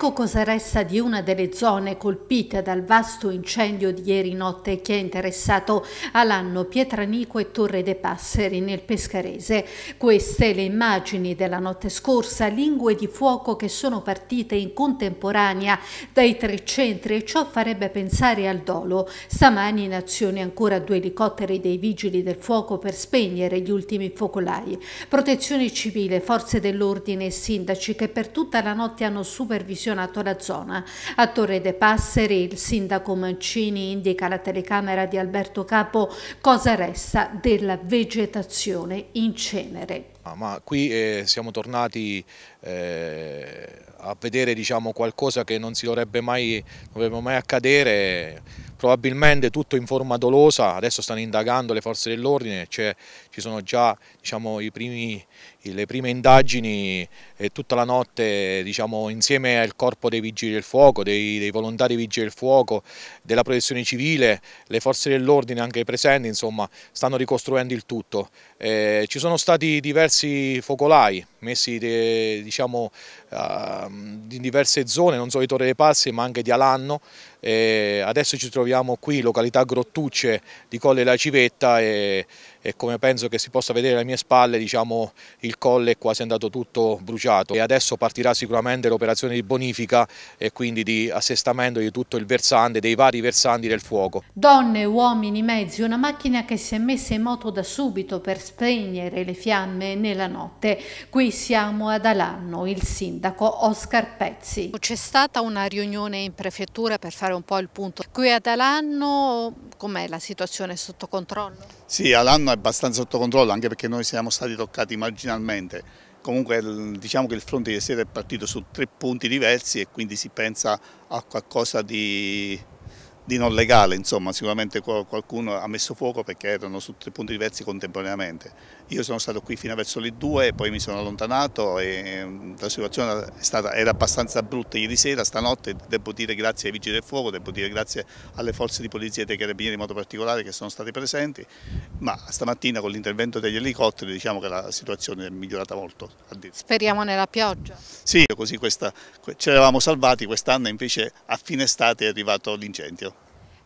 Ecco cosa resta di una delle zone colpite dal vasto incendio di ieri notte che ha interessato Alanno, Pietranico e Torre dei Passeri nel Pescarese. Queste le immagini della notte scorsa, lingue di fuoco che sono partite in contemporanea dai tre centri e ciò farebbe pensare al dolo. Stamani in azione ancora due elicotteri dei vigili del fuoco per spegnere gli ultimi focolai. Protezione civile, forze dell'ordine e sindaci che per tutta la notte hanno supervisionato affezionato alla zona. A Torre de Passeri il sindaco Mancini indica alla telecamera di Alberto Capo cosa resta della vegetazione in cenere. Ah, ma qui eh, siamo tornati eh, a vedere diciamo, qualcosa che non si dovrebbe mai, dovrebbe mai accadere, probabilmente tutto in forma dolosa, adesso stanno indagando le forze dell'ordine, cioè, ci sono già diciamo, i primi le prime indagini eh, tutta la notte diciamo, insieme al corpo dei vigili del fuoco, dei, dei volontari vigili del fuoco, della protezione civile, le forze dell'ordine anche presenti, insomma, stanno ricostruendo il tutto. Eh, ci sono stati diversi focolai messi de, diciamo, uh, in diverse zone, non solo di Torre dei Passi ma anche di Alanno. Eh, adesso ci troviamo qui, località Grottucce di Colle della Civetta. E, e come penso che si possa vedere alle mie spalle diciamo, il colle è quasi andato tutto bruciato e adesso partirà sicuramente l'operazione di bonifica e quindi di assestamento di tutto il versante, dei vari versanti del fuoco. Donne, uomini, mezzi, una macchina che si è messa in moto da subito per spegnere le fiamme nella notte. Qui siamo ad Alanno, il sindaco Oscar Pezzi. C'è stata una riunione in prefettura per fare un po' il punto. Qui ad Alanno Com'è la situazione sotto controllo? Sì, all'anno è abbastanza sotto controllo anche perché noi siamo stati toccati marginalmente. Comunque diciamo che il fronte di sera è partito su tre punti diversi e quindi si pensa a qualcosa di di non legale, insomma sicuramente qualcuno ha messo fuoco perché erano su tre punti diversi contemporaneamente. Io sono stato qui fino verso le due, poi mi sono allontanato e mm, la situazione stata, era abbastanza brutta ieri sera, stanotte devo dire grazie ai vigili del fuoco, devo dire grazie alle forze di polizia e dei carabinieri in modo particolare che sono stati presenti, ma stamattina con l'intervento degli elicotteri diciamo che la situazione è migliorata molto. Speriamo nella pioggia. Sì, così questa, ce l'eravamo salvati, quest'anno invece a fine estate è arrivato l'incendio.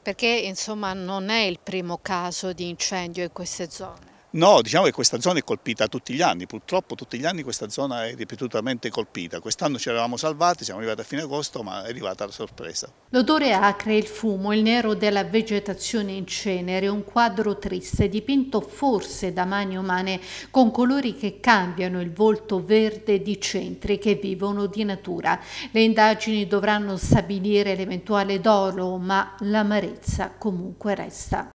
Perché insomma non è il primo caso di incendio in queste zone. No, diciamo che questa zona è colpita tutti gli anni, purtroppo tutti gli anni questa zona è ripetutamente colpita. Quest'anno ci eravamo salvati, siamo arrivati a fine agosto, ma è arrivata la sorpresa. L'odore acre, il fumo, il nero della vegetazione in cenere, un quadro triste dipinto forse da mani umane con colori che cambiano il volto verde di centri che vivono di natura. Le indagini dovranno stabilire l'eventuale dolo, ma l'amarezza comunque resta.